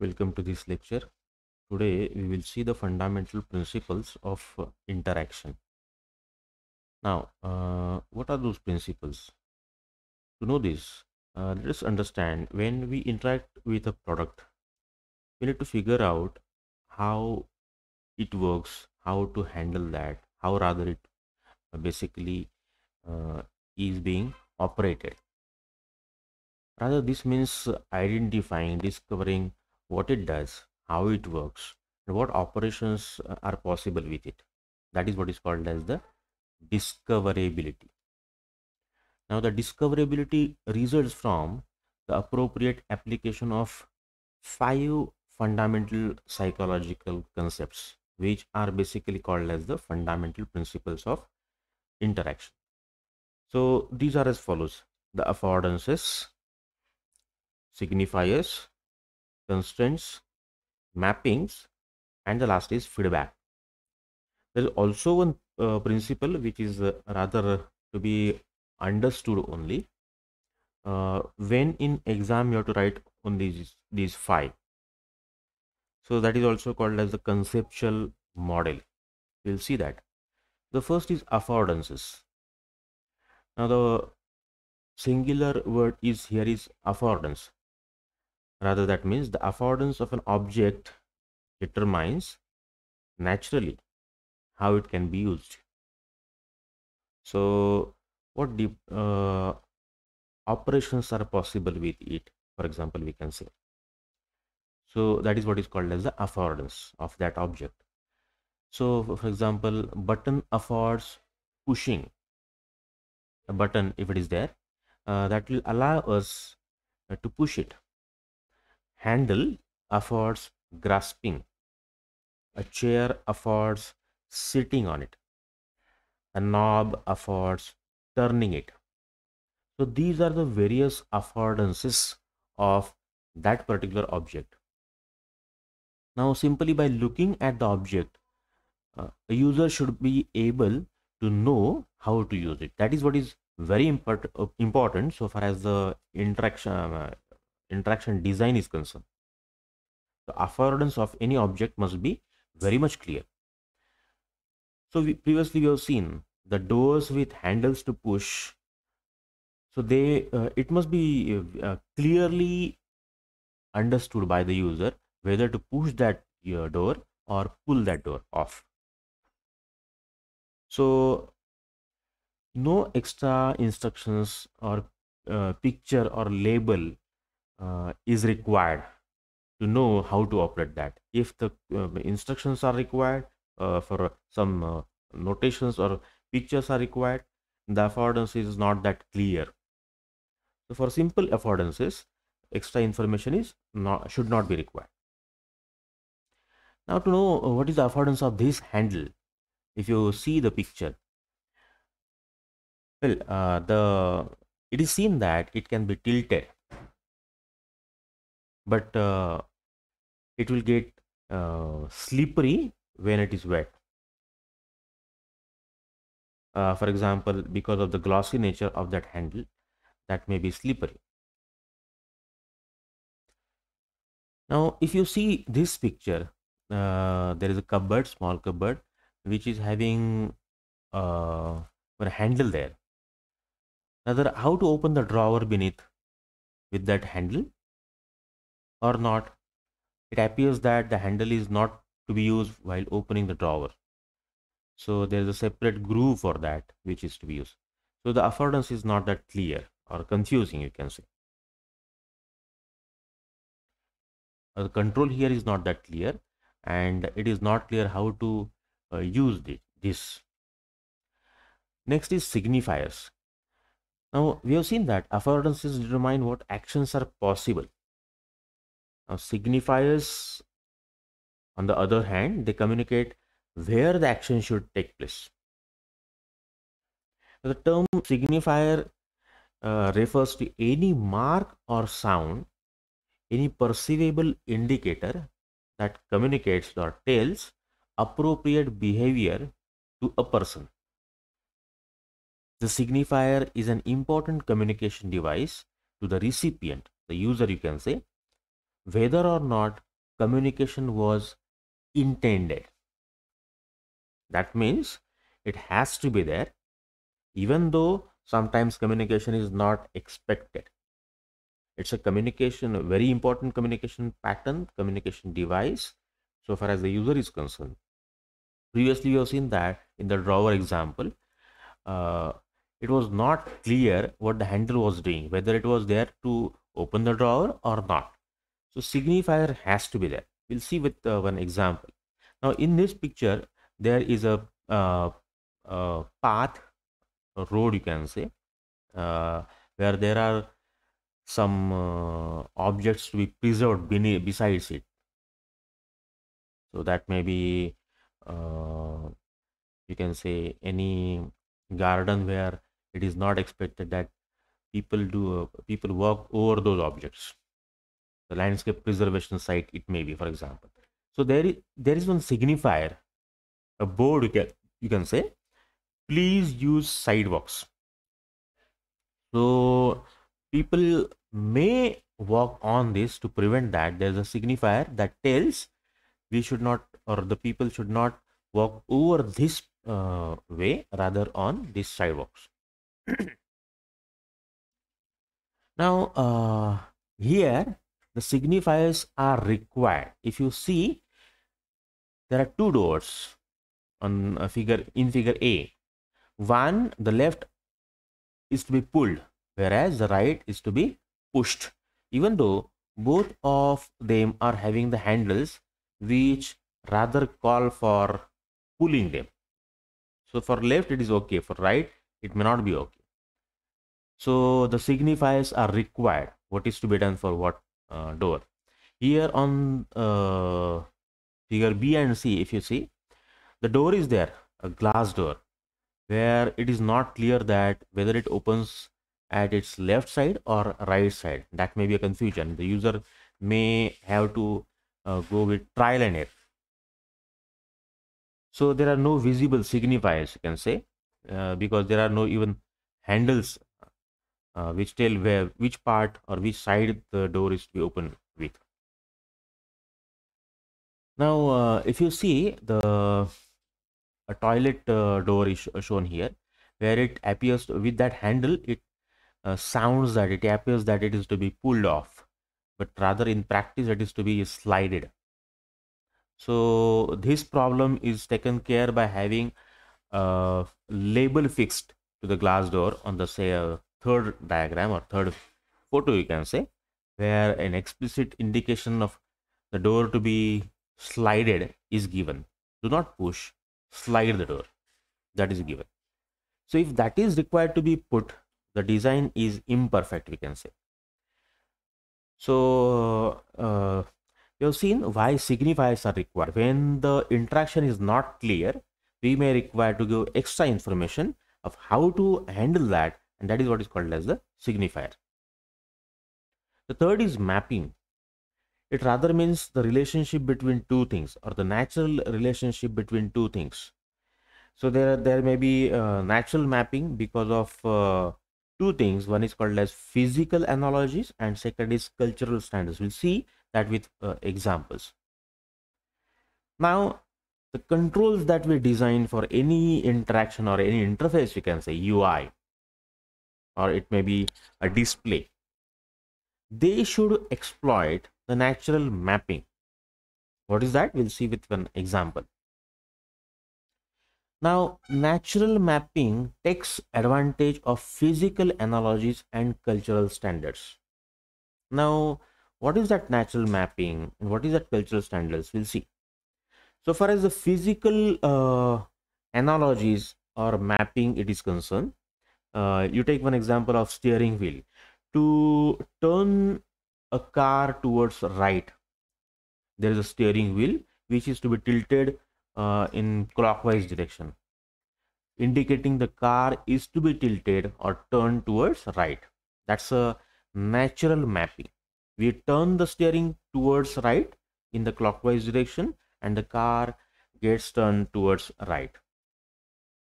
welcome to this lecture today we will see the fundamental principles of uh, interaction now uh, what are those principles to know this uh, let us understand when we interact with a product we need to figure out how it works how to handle that how rather it uh, basically uh, is being operated rather this means identifying discovering what it does, how it works, and what operations uh, are possible with it. That is what is called as the discoverability. Now the discoverability results from the appropriate application of five fundamental psychological concepts which are basically called as the fundamental principles of interaction. So these are as follows. The affordances, signifiers, constraints, mappings, and the last is feedback. There is also one uh, principle which is uh, rather to be understood only. Uh, when in exam you have to write only these, these five. So that is also called as the conceptual model. We'll see that. The first is affordances. Now the singular word is here is affordance rather that means the affordance of an object determines naturally how it can be used so what the uh, operations are possible with it for example we can say so that is what is called as the affordance of that object so for example button affords pushing a button if it is there uh, that will allow us uh, to push it handle affords grasping. A chair affords sitting on it. A knob affords turning it. So these are the various affordances of that particular object. Now simply by looking at the object, uh, a user should be able to know how to use it. That is what is very import, uh, important so far as the interaction uh, interaction design is concerned. The affordance of any object must be very much clear. So we, previously we have seen the doors with handles to push. So they uh, it must be uh, uh clearly understood by the user whether to push that uh, door or pull that door off. So no extra instructions or uh, picture or label uh, is required to know how to operate that if the uh, instructions are required uh, for some uh, notations or pictures are required the affordance is not that clear so for simple affordances extra information is not should not be required now to know uh, what is the affordance of this handle if you see the picture well uh, the it is seen that it can be tilted but uh, it will get uh, slippery when it is wet. Uh, for example, because of the glossy nature of that handle, that may be slippery. Now, if you see this picture, uh, there is a cupboard, small cupboard, which is having a uh, handle there. Now, how to open the drawer beneath with that handle? or not, it appears that the handle is not to be used while opening the drawer. So there is a separate groove for that which is to be used. So the affordance is not that clear or confusing you can say. the control here is not that clear and it is not clear how to uh, use the, this. Next is signifiers. Now we have seen that affordances determine what actions are possible now, uh, signifiers, on the other hand, they communicate where the action should take place. The term signifier uh, refers to any mark or sound, any perceivable indicator that communicates or tells appropriate behavior to a person. The signifier is an important communication device to the recipient, the user you can say, whether or not communication was intended. That means it has to be there, even though sometimes communication is not expected. It's a communication, a very important communication pattern, communication device, so far as the user is concerned. Previously, we have seen that in the drawer example, uh, it was not clear what the handle was doing, whether it was there to open the drawer or not. So signifier has to be there. We'll see with uh, one example. Now in this picture, there is a, uh, path, a road you can say, uh, where there are some uh, objects to be preserved beneath, besides it. So that may be, uh, you can say any garden where it is not expected that people do uh, people walk over those objects the landscape preservation site it may be for example so there is there is one signifier a board you can you can say please use sidewalks so people may walk on this to prevent that there's a signifier that tells we should not or the people should not walk over this uh, way rather on this sidewalks now uh, here the signifiers are required if you see there are two doors on a uh, figure in figure a one the left is to be pulled whereas the right is to be pushed even though both of them are having the handles which rather call for pulling them so for left it is okay for right it may not be okay so the signifiers are required what is to be done for what uh, door here on uh, figure b and c if you see the door is there a glass door where it is not clear that whether it opens at its left side or right side that may be a confusion the user may have to uh, go with trial and error so there are no visible signifiers you can say uh, because there are no even handles uh, which tell where which part or which side the door is to be open with now uh, if you see the a toilet uh, door is sh shown here where it appears to, with that handle it uh, sounds that it appears that it is to be pulled off but rather in practice it is to be slided so this problem is taken care by having a uh, label fixed to the glass door on the say uh, third diagram or third photo you can say where an explicit indication of the door to be slided is given do not push slide the door that is given so if that is required to be put the design is imperfect we can say so uh, you have seen why signifiers are required when the interaction is not clear we may require to give extra information of how to handle that and that is what is called as the signifier. The third is mapping. It rather means the relationship between two things or the natural relationship between two things. So there, there may be uh, natural mapping because of uh, two things. One is called as physical analogies and second is cultural standards. We'll see that with uh, examples. Now, the controls that we design for any interaction or any interface, we can say UI or it may be a display they should exploit the natural mapping what is that we'll see with an example now natural mapping takes advantage of physical analogies and cultural standards now what is that natural mapping and what is that cultural standards we'll see so far as the physical uh, analogies or mapping it is concerned uh, you take one example of steering wheel to turn a car towards right there is a steering wheel which is to be tilted uh, in clockwise direction indicating the car is to be tilted or turned towards right that's a natural mapping we turn the steering towards right in the clockwise direction and the car gets turned towards right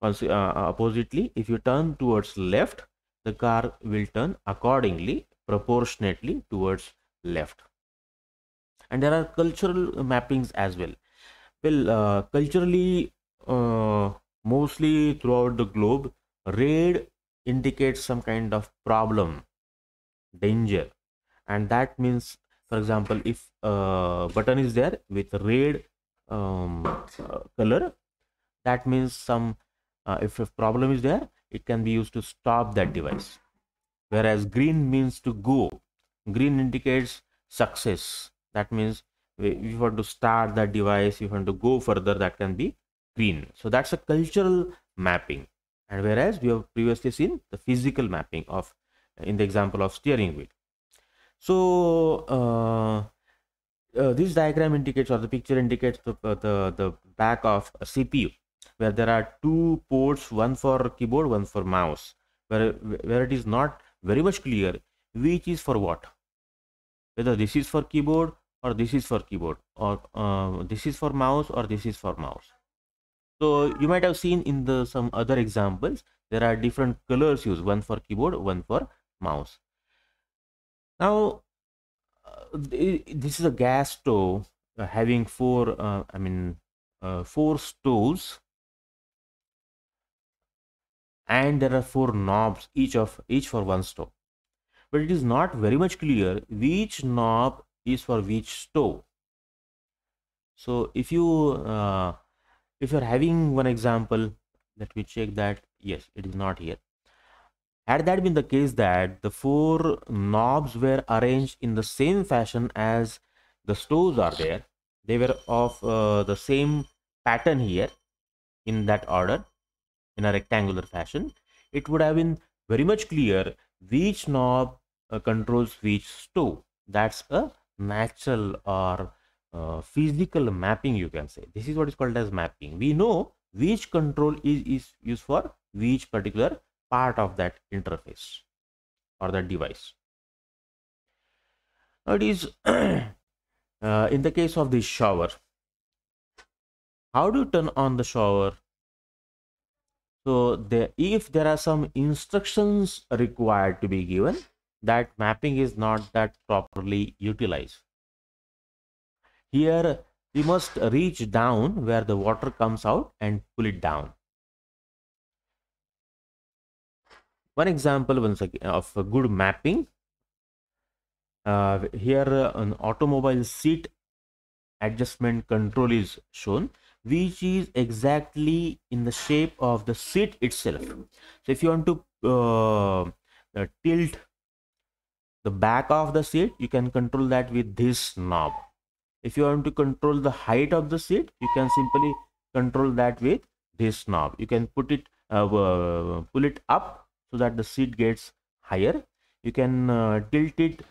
uh, uh, oppositely, if you turn towards left, the car will turn accordingly, proportionately towards left. And there are cultural mappings as well. Well, uh, culturally, uh, mostly throughout the globe, red indicates some kind of problem, danger. And that means, for example, if a uh, button is there with red um, uh, color, that means some uh, if a problem is there it can be used to stop that device whereas green means to go green indicates success that means eh, if you want to start that device if you want to go further that can be green so that's a cultural mapping and whereas we have previously seen the physical mapping of in the example of steering wheel so uh, uh, this diagram indicates or the picture indicates the, uh, the, the back of a CPU where there are two ports one for keyboard one for mouse where where it is not very much clear which is for what whether this is for keyboard or this is for keyboard or uh, this is for mouse or this is for mouse so you might have seen in the some other examples there are different colors used one for keyboard one for mouse now uh, this is a gas stove uh, having four uh, i mean uh, four stoves and there are four knobs each of each for one stove but it is not very much clear which knob is for which stove so if you uh, if you're having one example let me check that yes it is not here had that been the case that the four knobs were arranged in the same fashion as the stoves are there they were of uh, the same pattern here in that order in a rectangular fashion, it would have been very much clear which knob uh, controls which stove. That's a natural or uh, physical mapping you can say. This is what is called as mapping. We know which control is, is used for which particular part of that interface or that device. Now it is uh, in the case of the shower. How do you turn on the shower so the, if there are some instructions required to be given, that mapping is not that properly utilized. Here we must reach down where the water comes out and pull it down. One example once again of good mapping. Uh, here an automobile seat adjustment control is shown which is exactly in the shape of the seat itself so if you want to uh, uh, tilt the back of the seat you can control that with this knob if you want to control the height of the seat you can simply control that with this knob you can put it uh, pull it up so that the seat gets higher you can uh, tilt it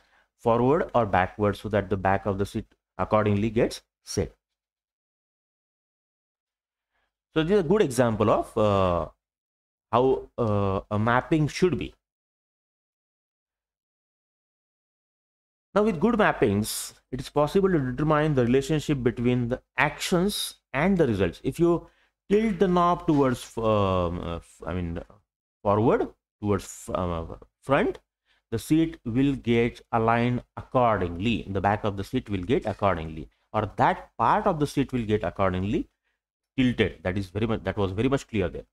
forward or backward so that the back of the seat accordingly gets set so this is a good example of uh, how uh, a mapping should be. Now with good mappings, it is possible to determine the relationship between the actions and the results. If you tilt the knob towards, um, uh, I mean, forward towards um, front, the seat will get aligned accordingly. The back of the seat will get accordingly, or that part of the seat will get accordingly tilted that is very much that was very much clear there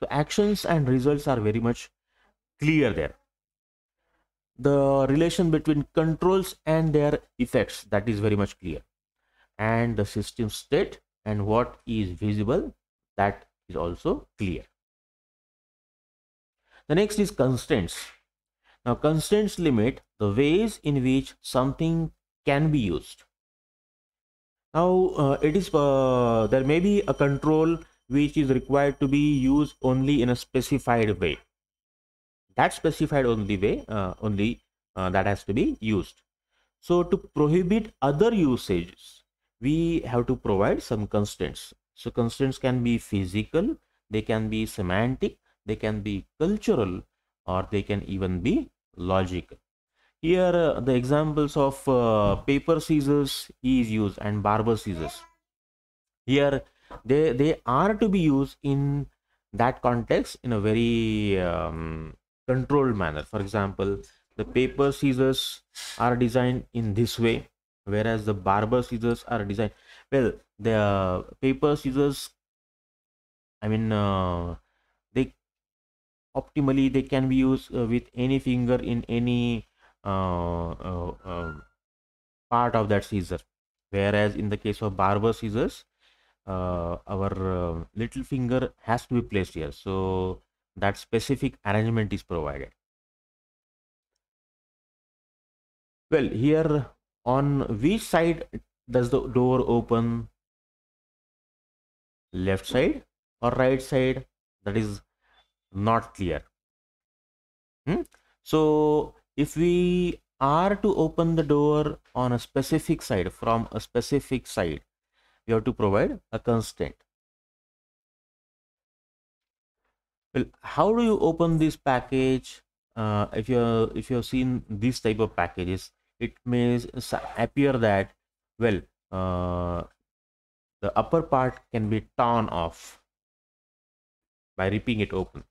so actions and results are very much clear there the relation between controls and their effects that is very much clear and the system state and what is visible that is also clear the next is constraints now constraints limit the ways in which something can be used now uh, it is uh, there may be a control which is required to be used only in a specified way that specified only way uh, only uh, that has to be used so to prohibit other usages we have to provide some constraints so constraints can be physical they can be semantic they can be cultural or they can even be logical here uh, the examples of uh, paper scissors is used and barber scissors. Here they, they are to be used in that context in a very um, controlled manner. For example, the paper scissors are designed in this way whereas the barber scissors are designed well the uh, paper scissors i mean uh, they optimally they can be used uh, with any finger in any uh, uh, uh, part of that Caesar. Whereas in the case of barber scissors, our little finger has to be placed here. So that specific arrangement is provided. Well, here on which side does the door open? Left side or right side? That is not clear. Hmm? So if we are to open the door on a specific side from a specific side we have to provide a constant well how do you open this package uh, if you if you have seen these type of packages it may appear that well uh, the upper part can be torn off by ripping it open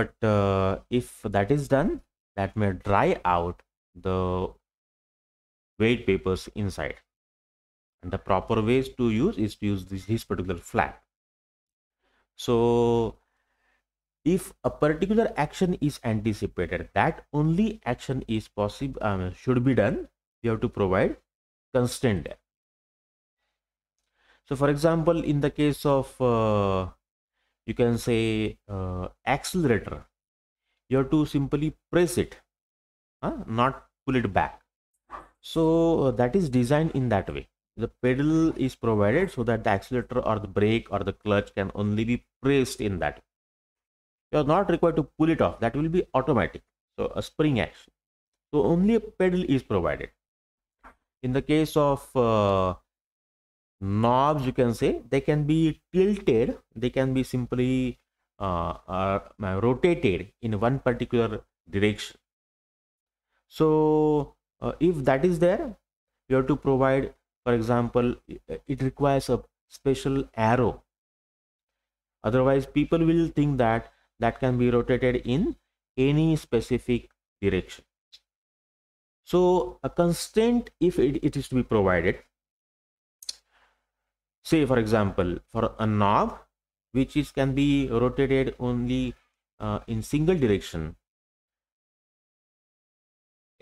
but uh, if that is done that may dry out the weight papers inside. And the proper ways to use is to use this, this particular flap. So if a particular action is anticipated, that only action is possible um, should be done. We have to provide constraint there. So for example, in the case of uh, you can say uh, accelerator you have to simply press it not pull it back so uh, that is designed in that way the pedal is provided so that the accelerator or the brake or the clutch can only be pressed in that you are not required to pull it off that will be automatic so a spring action so only a pedal is provided in the case of uh, knobs you can say they can be tilted they can be simply uh, are uh, rotated in one particular direction. So uh, if that is there, you have to provide, for example, it requires a special arrow. Otherwise, people will think that that can be rotated in any specific direction. So a constraint, if it, it is to be provided, say for example, for a knob, which is can be rotated only uh, in single direction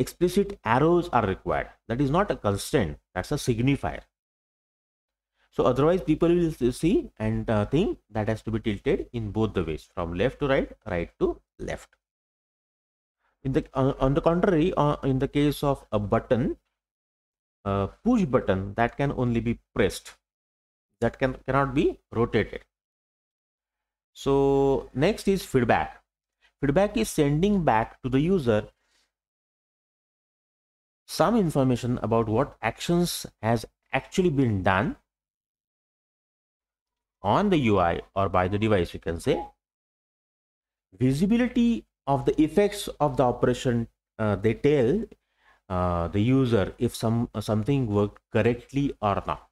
explicit arrows are required that is not a constant that's a signifier so otherwise people will see and uh, think that has to be tilted in both the ways from left to right right to left in the uh, on the contrary uh, in the case of a button a uh, push button that can only be pressed that can cannot be rotated so next is feedback. Feedback is sending back to the user some information about what actions has actually been done on the UI or by the device, you can say. Visibility of the effects of the operation uh, they tell uh, the user if some uh, something worked correctly or not.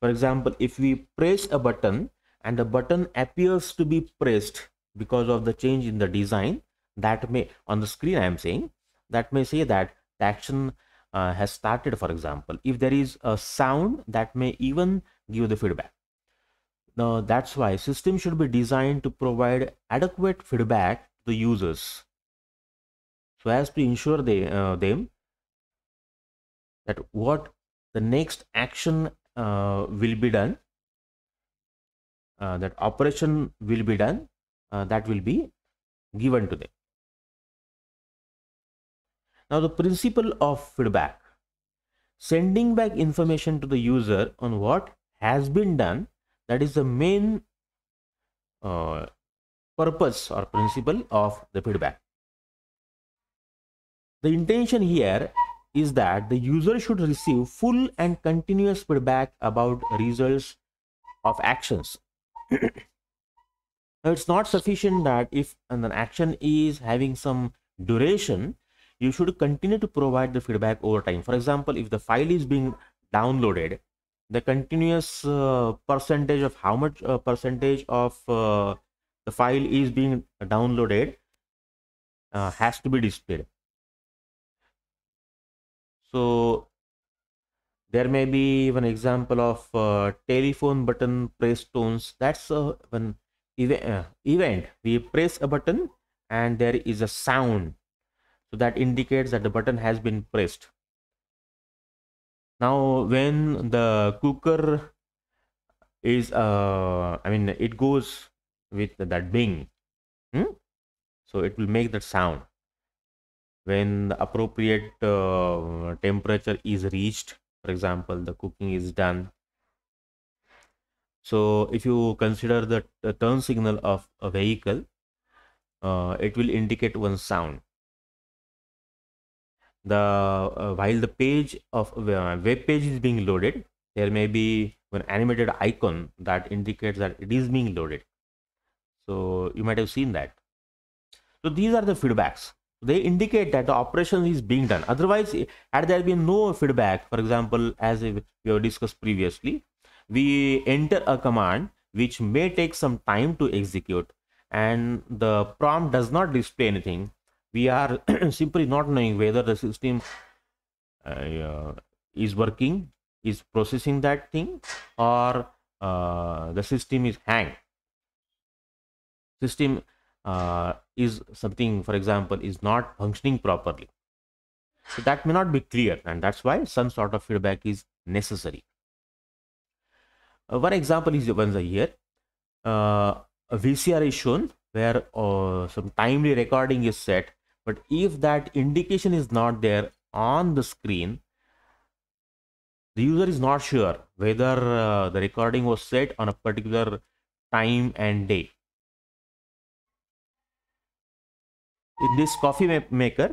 For example, if we press a button, and the button appears to be pressed because of the change in the design that may on the screen I am saying that may say that the action uh, has started for example if there is a sound that may even give the feedback now that's why system should be designed to provide adequate feedback to the users so as to ensure they, uh, them that what the next action uh, will be done uh, that operation will be done uh, that will be given to them. Now the principle of feedback sending back information to the user on what has been done that is the main uh, purpose or principle of the feedback. The intention here is that the user should receive full and continuous feedback about results of actions it's not sufficient that if an action is having some duration you should continue to provide the feedback over time for example if the file is being downloaded the continuous uh, percentage of how much uh, percentage of uh, the file is being downloaded uh, has to be displayed so there may be even example of uh, telephone button press tones. That's a an event, uh, event. We press a button and there is a sound. So that indicates that the button has been pressed. Now when the cooker is, uh, I mean, it goes with that bing. Hmm? So it will make that sound when the appropriate uh, temperature is reached for example the cooking is done so if you consider the, turn signal of a vehicle uh, it will indicate one sound the uh, while the page of uh, web page is being loaded there may be an animated icon that indicates that it is being loaded so you might have seen that so these are the feedbacks they indicate that the operation is being done otherwise had there been no feedback for example as we have discussed previously we enter a command which may take some time to execute and the prompt does not display anything we are simply not knowing whether the system uh, uh, is working is processing that thing or uh, the system is hanged system uh, is something, for example, is not functioning properly. So that may not be clear and that's why some sort of feedback is necessary. Uh, one example is the ones I Uh, a VCR is shown where uh, some timely recording is set but if that indication is not there on the screen the user is not sure whether uh, the recording was set on a particular time and day in this coffee ma maker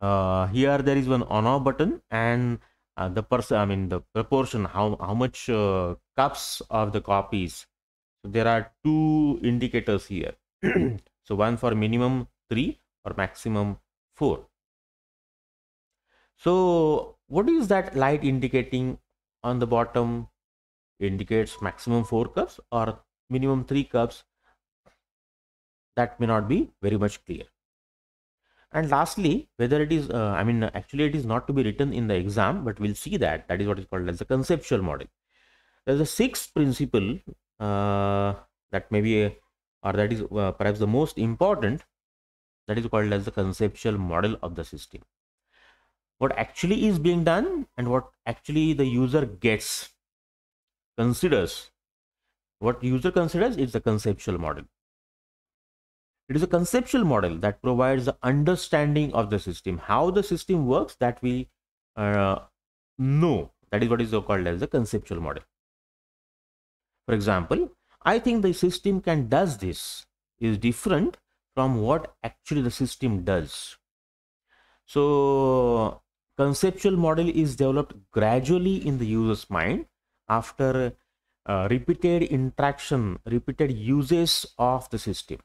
uh, here there is one on off button and uh, the person i mean the proportion how how much uh, cups of the copies so there are two indicators here so one for minimum 3 or maximum 4 so what is that light indicating on the bottom indicates maximum 4 cups or minimum 3 cups that may not be very much clear. And lastly, whether it is, uh, I mean, actually it is not to be written in the exam, but we'll see that. That is what is called as the conceptual model. There's a sixth principle uh, that may be, a, or that is uh, perhaps the most important, that is called as the conceptual model of the system. What actually is being done and what actually the user gets, considers. What user considers is the conceptual model. It is a conceptual model that provides the understanding of the system, how the system works that we uh, know. That is what is called as the conceptual model. For example, I think the system can does this is different from what actually the system does. So conceptual model is developed gradually in the user's mind after uh, repeated interaction, repeated uses of the system.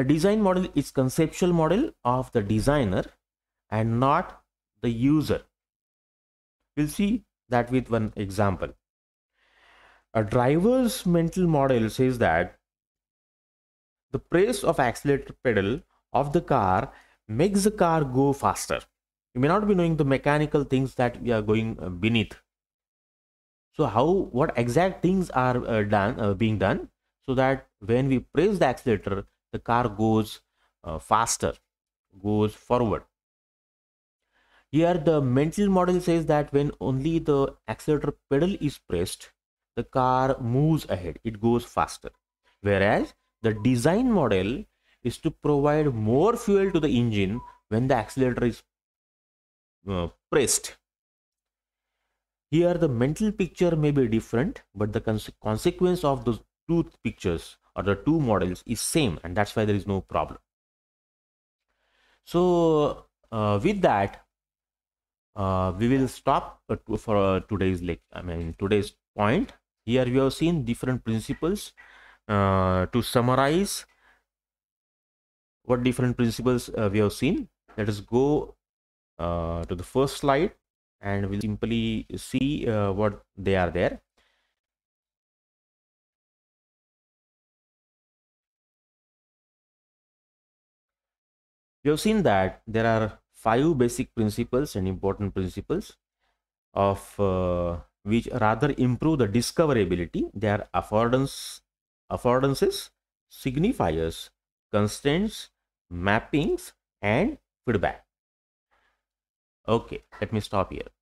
A design model is conceptual model of the designer and not the user. We'll see that with one example. A driver's mental model says that the press of accelerator pedal of the car makes the car go faster. You may not be knowing the mechanical things that we are going uh, beneath. So how, what exact things are uh, done, uh, being done so that when we press the accelerator, the car goes uh, faster goes forward here the mental model says that when only the accelerator pedal is pressed the car moves ahead it goes faster whereas the design model is to provide more fuel to the engine when the accelerator is uh, pressed here the mental picture may be different but the cons consequence of those two pictures or the two models is same and that's why there is no problem. So uh, with that, uh, we will stop uh, for uh, today's like I mean today's point. Here we have seen different principles. Uh, to summarize, what different principles we have seen, let us go to the first slide and we'll simply see what they are there. you have seen that there are five basic principles and important principles of uh, which rather improve the discoverability. They are affordance, affordances, signifiers, constraints, mappings, and feedback. Okay, let me stop here.